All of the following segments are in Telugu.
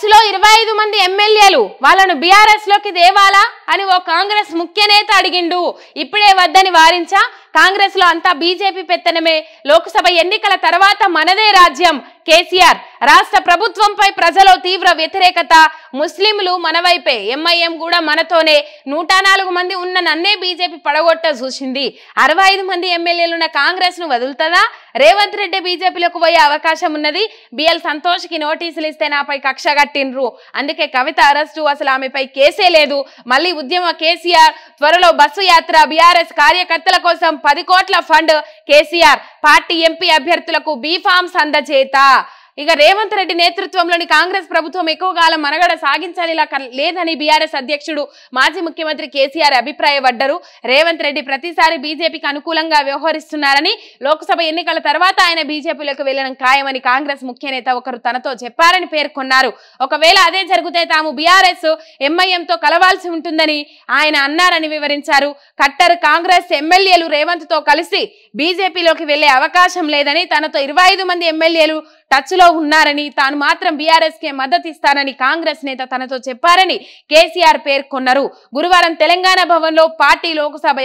డచ్లో ఇరవై ఐదు మంది ఎమ్మెల్యేలు వాళ్ళను బీఆర్ఎస్లోకి దేవాలా అని ఓ కాంగ్రెస్ ముఖ్య నేత అడిగిండు ఇప్పుడే వద్దని వారించా కాంగ్రెస్ లో అంతా బీజేపీ పెత్తనమే లోక్సభ ఎన్నికల తర్వాత మనదే రాజ్యం కేసీఆర్ రాష్ట్ర ప్రభుత్వంపై ప్రజలో తీవ్ర వ్యతిరేకత ముస్లింలు మనవైపే ఎంఐఎం కూడా మనతోనే నూట నాలుగు మంది ఉన్న నన్నే బీజేపీ పడగొట్ట చూసింది అరవై ఐదు మంది ఉన్న కాంగ్రెస్ ను వదులుతుందా రేవంత్ రెడ్డి బీజేపీలోకి పోయే అవకాశం ఉన్నది బిఎల్ సంతోష్ కి నోటీసులు ఇస్తే నాపై కక్ష కట్టిండ్రు అందుకే కవిత అరెస్టు అసలు ఆమెపై కేసే లేదు మళ్ళీ ఉద్యమ కేసీఆర్ త్వరలో బస్సు యాత్ర బీఆర్ఎస్ కార్యకర్తల కోసం పది కోట్ల ఫండ్ కేసీఆర్ పార్టీ ఎంపీ అభ్యర్థులకు బీఫామ్స్ అందజేత ఇక రేవంత్ రెడ్డి నేతృత్వంలోని కాంగ్రెస్ ప్రభుత్వం ఎక్కువ కాలం మనగడ సాగించాలిలా లేదని బీఆర్ఎస్ అధ్యక్షుడు మాజీ ముఖ్యమంత్రి కేసీఆర్ అభిప్రాయపడ్డారు రేవంత్ రెడ్డి ప్రతిసారి బీజేపీకి అనుకూలంగా వ్యవహరిస్తున్నారని లోక్సభ ఎన్నికల తర్వాత ఆయన బీజేపీలోకి వెళ్లడం ఖాయమని కాంగ్రెస్ ముఖ్య నేత ఒకరు తనతో చెప్పారని పేర్కొన్నారు ఒకవేళ అదే జరిగితే తాము బీఆర్ఎస్ ఎంఐఎంతో కలవాల్సి ఉంటుందని ఆయన అన్నారని వివరించారు కట్టర్ కాంగ్రెస్ ఎమ్మెల్యేలు రేవంత్ తో కలిసి బీజేపీలోకి వెళ్లే అవకాశం లేదని తనతో ఇరవై మంది ఎమ్మెల్యేలు టచ్ లో ఉన్నారని తాను మాత్రం బీఆర్ఎస్ కే మద్దతిస్తానని కాంగ్రెస్ నేత తనతో చెప్పారని కేసీఆర్ పేర్కొన్నారు గురువారం తెలంగాణ భవన్లో పార్టీ లోక్సభ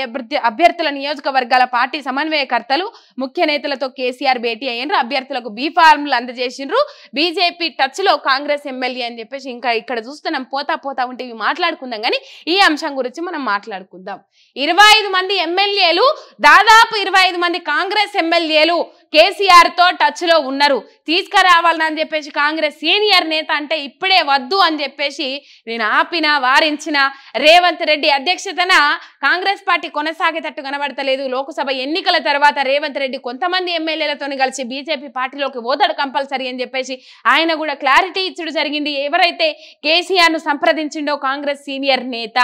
అభ్యర్థుల నియోజకవర్గాల పార్టీ సమన్వయకర్తలు ముఖ్య నేతలతో కేసీఆర్ భేటీ అయ్యారు అభ్యర్థులకు బీ ఫార్ములు అందజేసిండ్రు బీజేపీ టచ్ లో కాంగ్రెస్ ఎమ్మెల్యే అని చెప్పేసి ఇంకా ఇక్కడ చూస్తున్నాం పోతా పోతా ఉంటే ఇవి మాట్లాడుకుందాం కానీ ఈ అంశం గురించి మనం మాట్లాడుకుందాం ఇరవై మంది ఎమ్మెల్యేలు దాదాపు ఇరవై మంది కాంగ్రెస్ ఎమ్మెల్యేలు కేసీఆర్ తో టచ్ లో ఉన్నారు తీసుకురావాలని చెప్పేసి కాంగ్రెస్ సీనియర్ నేత అంటే ఇప్పుడే వద్దు అని చెప్పేసి నేను ఆపిన వారించిన రేవంత్ రెడ్డి అధ్యక్షతన కాంగ్రెస్ పార్టీ కొనసాగేటట్టు కనబడతలేదు లోక్సభ ఎన్నికల తర్వాత రేవంత్ రెడ్డి కొంతమంది ఎమ్మెల్యేలతో కలిసి బీజేపీ పార్టీలోకి ఓదడు కంపల్సరీ అని చెప్పేసి ఆయన కూడా క్లారిటీ ఇచ్చడం జరిగింది ఎవరైతే కేసీఆర్ ను సంప్రదించిండో కాంగ్రెస్ సీనియర్ నేత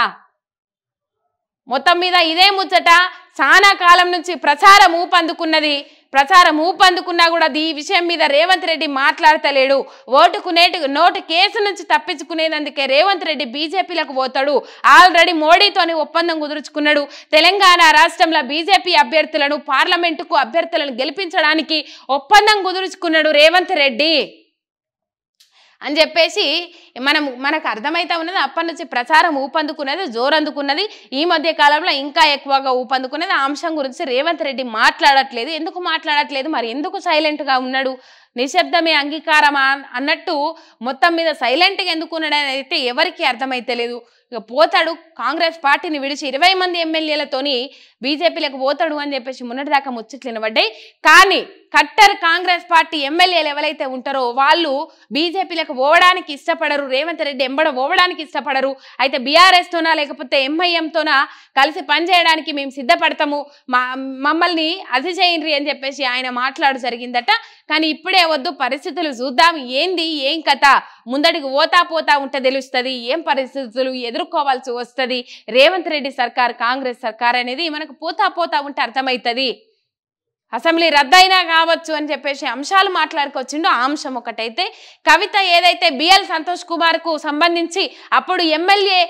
మొత్తం మీద ఇదే ముచ్చట చాలా కాలం నుంచి ప్రచారం ఊపందుకున్నది ప్రచారం ఊపందుకున్నా కూడా ఈ విషయం మీద రేవంత్ రెడ్డి మాట్లాడతలేడు ఓటుకు నేటు నోటు కేసు నుంచి తప్పించుకునేందుకే రేవంత్ రెడ్డి బీజేపీలకు పోతాడు ఆల్రెడీ మోడీతోని ఒప్పందం కుదుర్చుకున్నాడు తెలంగాణ రాష్ట్రంలో బీజేపీ అభ్యర్థులను పార్లమెంటుకు అభ్యర్థులను గెలిపించడానికి ఒప్పందం కుదుర్చుకున్నాడు రేవంత్ రెడ్డి అని చెప్పేసి మనం మనకు అర్థమైతే ఉన్నది అప్పటి నుంచి ప్రచారం ఊపందుకున్నది జోరందుకున్నది ఈ మధ్య కాలంలో ఇంకా ఎక్కువగా ఊపందుకున్నది ఆ అంశం గురించి రేవంత్ రెడ్డి మాట్లాడట్లేదు ఎందుకు మాట్లాడట్లేదు మరి ఎందుకు సైలెంట్గా ఉన్నాడు నిశ్శబ్దమే అంగీకారమా అన్నట్టు మొత్తం మీద సైలెంట్గా ఎందుకున్నాడని అయితే ఎవరికీ అర్థమైతే లేదు ఇక పోతాడు కాంగ్రెస్ పార్టీని విడిచి ఇరవై మంది ఎమ్మెల్యేలతోని బీజేపీలకు పోతాడు అని చెప్పేసి మొన్నటిదాకా ముచ్చట్లు వినబడ్డాయి కానీ కట్టర్ కాంగ్రెస్ పార్టీ ఎమ్మెల్యేలు ఎవరైతే ఉంటారో వాళ్ళు బీజేపీలకు పోవడానికి ఇష్టపడరు రేవంత్ రెడ్డి ఎంబడ పోవడానికి ఇష్టపడరు అయితే బీఆర్ఎస్తోనా లేకపోతే ఎంఐఎంతోనా కలిసి పనిచేయడానికి మేము సిద్ధపడతాము మా మమ్మల్ని అధిచేయండి అని చెప్పేసి ఆయన మాట్లాడు జరిగిందట కానీ ఇప్పుడే వద్దు పరిస్థితులు చూద్దాం ఏంది ఏం కథ ముందడికి పోతా పోతా ఉంటే తెలుస్తుంది ఏం పరిస్థితులు ఎదుర్కోవాల్సి వస్తుంది రేవంత్ రెడ్డి సర్కార్ కాంగ్రెస్ సర్కార్ అనేది మనకు పోతా పోతా ఉంటే అర్థమవుతుంది అసెంబ్లీ రద్దయినా కావచ్చు అని చెప్పేసి అంశాలు మాట్లాడుకొచ్చిండో ఆ అంశం ఒకటైతే కవిత ఏదైతే బిఎల్ సంతోష్ కుమార్కు సంబంధించి అప్పుడు ఎమ్మెల్యే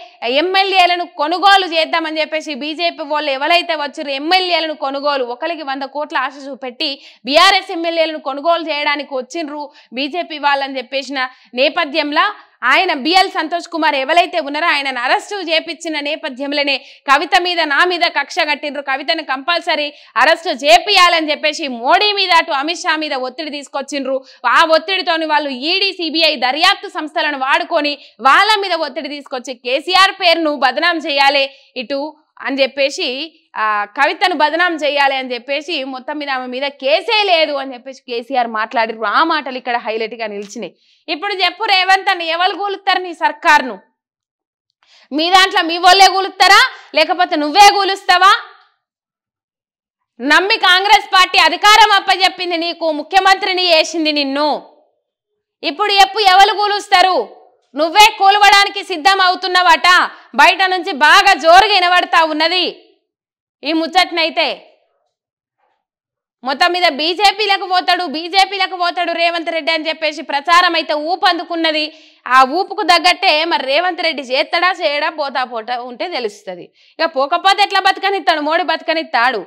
ఎమ్మెల్యేలను కొనుగోలు చేద్దామని చెప్పేసి బీజేపీ వాళ్ళు ఎవరైతే వచ్చారు ఎమ్మెల్యేలను కొనుగోలు ఒకరికి వంద కోట్ల ఆశ చూపెట్టి బీఆర్ఎస్ ఎమ్మెల్యేలను కొనుగోలు చేయడానికి వచ్చిండ్రు బీజేపీ వాళ్ళని చెప్పేసిన నేపథ్యంలో ఆయన బిఎల్ సంతోష్ కుమార్ ఎవరైతే ఉన్నారో ఆయనను అరెస్టు చేపించిన నేపథ్యంలోనే కవిత మీద నా మీద కక్ష కట్టిండ్రు కవితను కంపల్సరీ అరెస్టు చేపియాలని చెప్పేసి మోడీ మీద అటు అమిత్ షా మీద ఒత్తిడి తీసుకొచ్చిండ్రు ఆ ఒత్తిడితోని వాళ్ళు ఈడీ సిబిఐ దర్యాప్తు సంస్థలను వాడుకొని వాళ్ళ మీద ఒత్తిడి తీసుకొచ్చి కేసీఆర్ పేరును బదనాం చేయాలి ఇటు అని చెప్పేసి కవితను బదనాం చేయాలి అని చెప్పేసి మొత్తం మీద ఆమె మీద కేసే లేదు అని చెప్పేసి కేసీఆర్ మాట్లాడిరు ఆ మాటలు ఇక్కడ హైలైట్గా నిలిచినాయి ఇప్పుడు చెప్పు రేవంత్ అని ఎవరు కూలుస్తారు నీ సర్కార్ను మీ దాంట్లో మీ వాళ్ళే కూలుస్తారా లేకపోతే నువ్వే కూలుస్తావా నమ్మి కాంగ్రెస్ పార్టీ అధికారం అప్పచెప్పింది నీకు ముఖ్యమంత్రిని వేసింది నిన్ను ఇప్పుడు ఎప్పు ఎవరు కూలుస్తారు నువ్వే కూలవడానికి సిద్ధం అవుతున్నావట బయట నుంచి బాగా జోరుగా వినబడతా ఉన్నది ఈ ముచ్చట్నైతే మొత్తం మీద బీజేపీలకు పోతాడు బీజేపీలకు పోతాడు రేవంత్ రెడ్డి అని చెప్పేసి ప్రచారం అయితే ఊపు అందుకున్నది ఆ ఊపుకు తగ్గట్టే మరి రేవంత్ రెడ్డి చేస్తాడా చేయడా పోతా పోతా ఉంటే తెలుస్తుంది ఇక పోకపోతే ఎట్లా బతకనిస్తాడు మోడీ బతకనిస్తాడు